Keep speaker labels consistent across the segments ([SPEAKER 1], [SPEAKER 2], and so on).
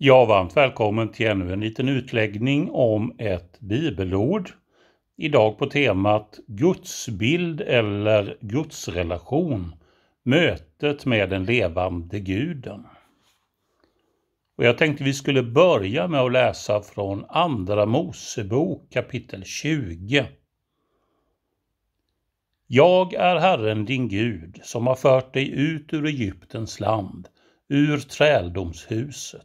[SPEAKER 1] Ja, varmt välkommen till ännu en liten utläggning om ett bibelord. Idag på temat Gudsbild eller Gudsrelation. Mötet med den levande guden. Och jag tänkte vi skulle börja med att läsa från Andra Mosebok kapitel 20. Jag är Herren din Gud som har fört dig ut ur Egyptens land, ur träldomshuset.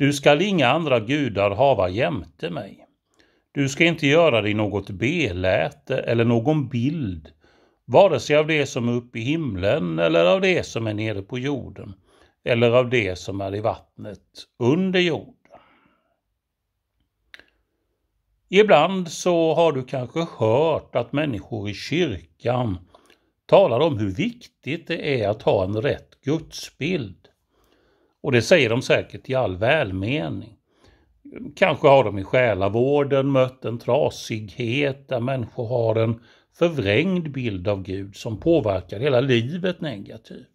[SPEAKER 1] Du skall inga andra gudar hava jämte mig. Du ska inte göra dig något beläte eller någon bild, vare sig av det som är uppe i himlen eller av det som är nere på jorden, eller av det som är i vattnet under jorden. Ibland så har du kanske hört att människor i kyrkan talar om hur viktigt det är att ha en rätt gudsbild. Och det säger de säkert i all välmening. Kanske har de i själavården mött en trasighet där människor har en förvrängd bild av Gud som påverkar hela livet negativt.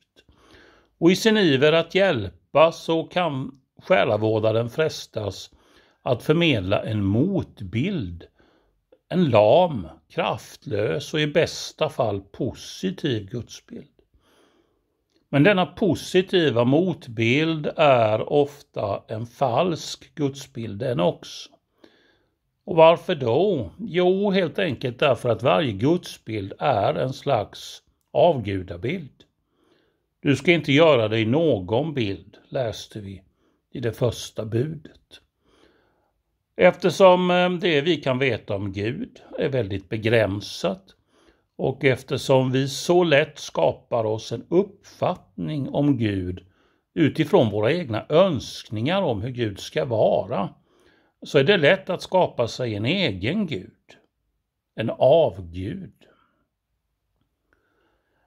[SPEAKER 1] Och i sin iver att hjälpa så kan själavårdaren frestas att förmedla en motbild, en lam, kraftlös och i bästa fall positiv gudsbild. Men denna positiva motbild är ofta en falsk gudsbild den också. Och varför då? Jo, helt enkelt därför att varje gudsbild är en slags avgudabild. Du ska inte göra dig någon bild, läste vi i det första budet. Eftersom eh, det vi kan veta om Gud är väldigt begränsat och eftersom vi så lätt skapar oss en uppfattning om Gud utifrån våra egna önskningar om hur Gud ska vara, så är det lätt att skapa sig en egen Gud, en avgud.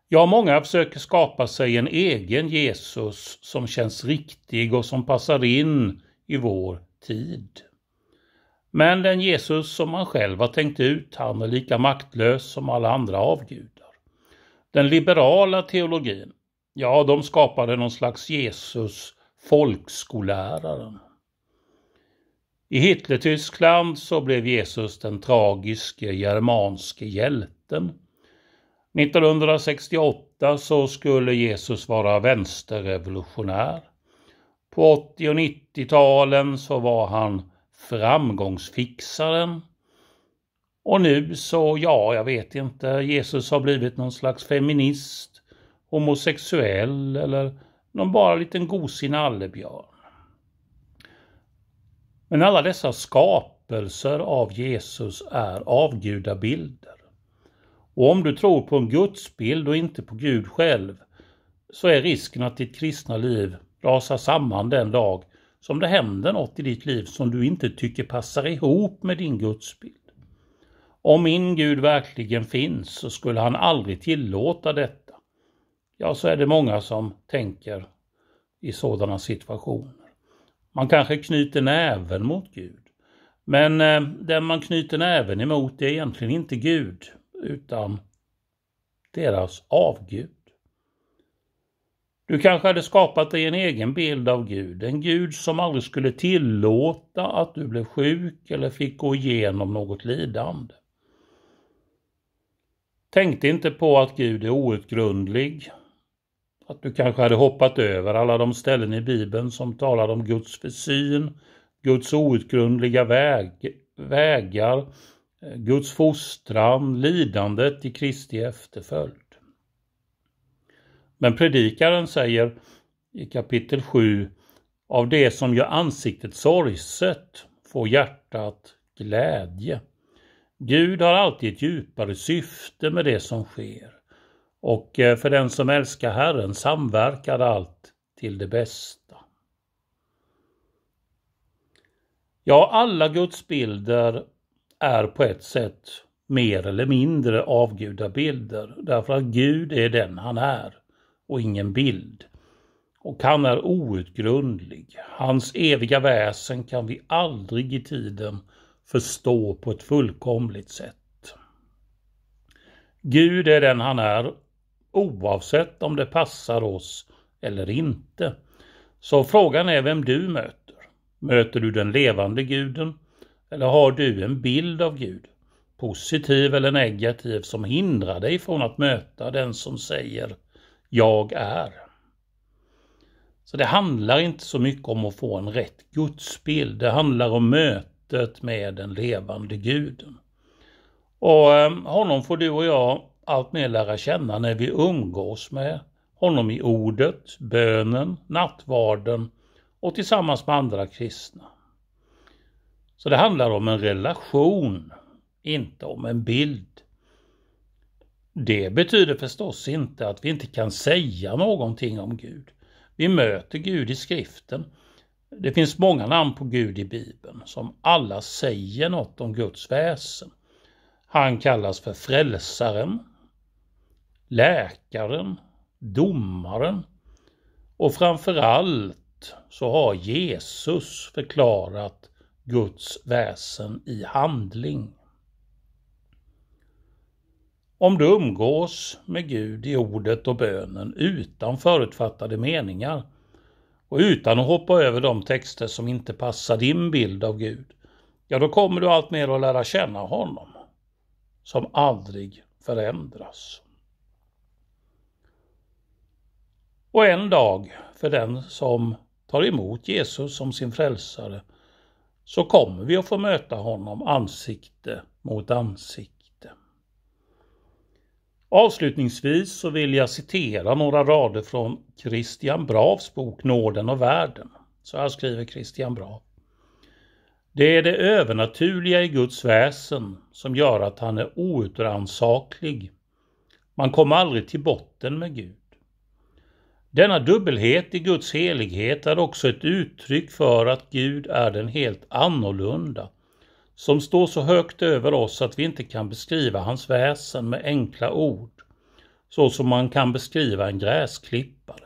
[SPEAKER 1] Ja, många försöker skapa sig en egen Jesus som känns riktig och som passar in i vår tid. Men den Jesus som han själv har tänkt ut, han är lika maktlös som alla andra avgudar. Den liberala teologin, ja, de skapade någon slags Jesus, folkskolläraren. I Hitlertyskland så blev Jesus den tragiske germanske hjälten. 1968 så skulle Jesus vara vänsterrevolutionär. På 80 och 90-talen så var han framgångsfixaren. Och nu så, ja, jag vet inte, Jesus har blivit någon slags feminist, homosexuell eller någon bara liten gosig nallebjörn. Men alla dessa skapelser av Jesus är avgudabilder. Och om du tror på en gudsbild och inte på Gud själv så är risken att ditt kristna liv rasar samman den dag så om det händer något i ditt liv som du inte tycker passar ihop med din gudsbild. Om min Gud verkligen finns så skulle han aldrig tillåta detta. Ja, så är det många som tänker i sådana situationer. Man kanske knyter näven mot Gud. Men eh, den man knyter näven emot är egentligen inte Gud utan deras avgud. Du kanske hade skapat dig en egen bild av Gud, en Gud som aldrig skulle tillåta att du blev sjuk eller fick gå igenom något lidande. Tänkte inte på att Gud är outgrundlig, att du kanske hade hoppat över alla de ställen i Bibeln som talar om Guds försyn, Guds outgrundliga väg, vägar, eh, Guds fostran, lidandet i Kristi efterföljd. Men predikaren säger i kapitel 7 Av det som gör ansiktet sorgset får hjärtat glädje. Gud har alltid ett djupare syfte med det som sker. Och eh, för den som älskar Herren samverkar allt till det bästa. Ja, alla Guds bilder är på ett sätt mer eller mindre avgudabilder därför att Gud är den han är och ingen bild. Och han är outgrundlig. Hans eviga väsen kan vi aldrig i tiden förstå på ett fullkomligt sätt. Gud är den han är oavsett om det passar oss eller inte. Så frågan är vem du möter. Möter du den levande guden? Eller har du en bild av Gud? positiv eller negativ som hindrar dig från att möta den som säger jag är. Så det handlar inte så mycket om att få en rätt gudsbild. Det handlar om mötet med den levande guden. Och eh, honom får du och jag allt mer lära känna när vi umgås med honom i ordet, bönen, nattvarden och tillsammans med andra kristna. Så det handlar om en relation, inte om en bild. Det betyder förstås inte att vi inte kan säga någonting om Gud. Vi möter Gud i skriften. Det finns många namn på Gud i Bibeln som alla säger något om Guds väsen. Han kallas för frälsaren, läkaren, domaren och framförallt så har Jesus förklarat Guds väsen i handling. Om du umgås med Gud i ordet och bönen utan förutfattade meningar och utan att hoppa över de texter som inte passar din bild av Gud, ja då kommer du alltmer att lära känna honom, som aldrig förändras. Och en dag för den som tar emot Jesus som sin frälsare så kommer vi att få möta honom ansikte mot ansikte. Avslutningsvis så vill jag citera några rader från Christian Bravs bok Nåden och världen. Så här skriver Christian Brav. Det är det övernaturliga i Guds väsen som gör att han är outransaklig. Man kommer aldrig till botten med Gud. Denna dubbelhet i Guds helighet är också ett uttryck för att Gud är den helt annorlunda som står så högt över oss att vi inte kan beskriva hans väsen med enkla ord, så som man kan beskriva en gräsklippare.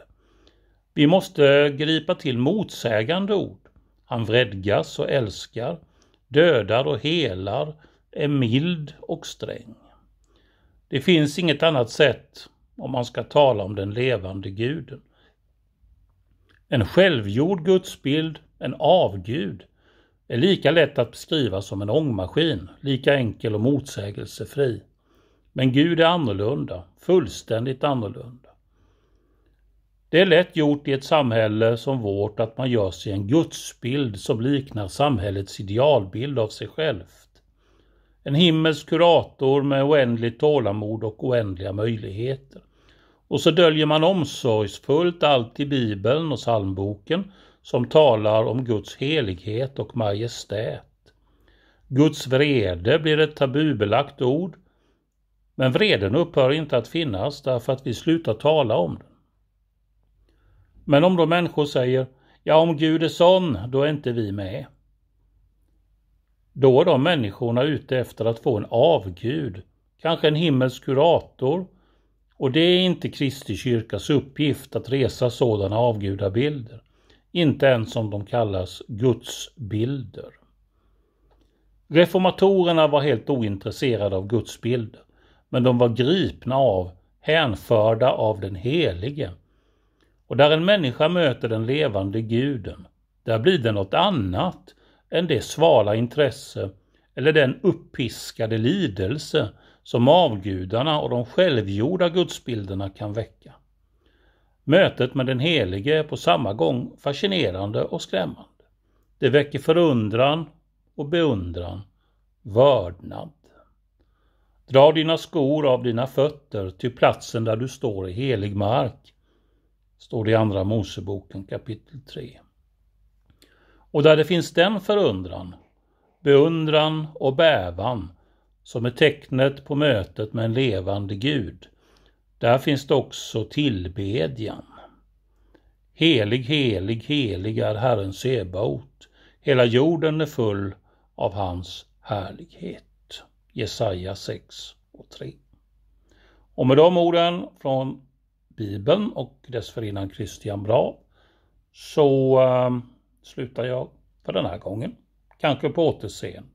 [SPEAKER 1] Vi måste gripa till motsägande ord. Han vredgas och älskar, dödar och helar, är mild och sträng. Det finns inget annat sätt om man ska tala om den levande guden. En självgjord gudsbild, en avgud, är lika lätt att beskriva som en ångmaskin, lika enkel och motsägelsefri. Men Gud är annorlunda, fullständigt annorlunda. Det är lätt gjort i ett samhälle som vårt att man gör sig en gudsbild som liknar samhällets idealbild av sig självt. En himmelsk kurator med oändligt tålamod och oändliga möjligheter. Och så döljer man omsorgsfullt allt i Bibeln och psalmboken som talar om Guds helighet och majestät. Guds vrede blir ett tabubelagt ord, men vreden upphör inte att finnas därför att vi slutar tala om den. Men om då människor säger, ja om Gud är sån, då är inte vi med. Då är de människorna ute efter att få en avgud, kanske en himmelsk kurator, och det är inte Kristi kyrkas uppgift att resa sådana avgudabilder inte ens om de kallas gudsbilder. Reformatorerna var helt ointresserade av gudsbilder, men de var gripna av, hänförda av den helige. Och där en människa möter den levande guden, där blir det något annat än det svala intresse eller den uppiskade lidelse som avgudarna och de självgjorda gudsbilderna kan väcka. Mötet med den Helige är på samma gång fascinerande och skrämmande. Det väcker förundran och beundran, vördnad. Dra dina skor av dina fötter till platsen där du står i helig mark, står det i Andra Moseboken kapitel 3. Och där det finns den förundran, beundran och bävan som är tecknet på mötet med en levande Gud, där finns det också tillbedjan. Helig, helig, helig är Herren Sebaot. Hela jorden är full av hans härlighet. Jesaja 6 och 3. Och med de orden från Bibeln och dessförinnan Christian Bra så äh, slutar jag för den här gången. Kanske på återseende.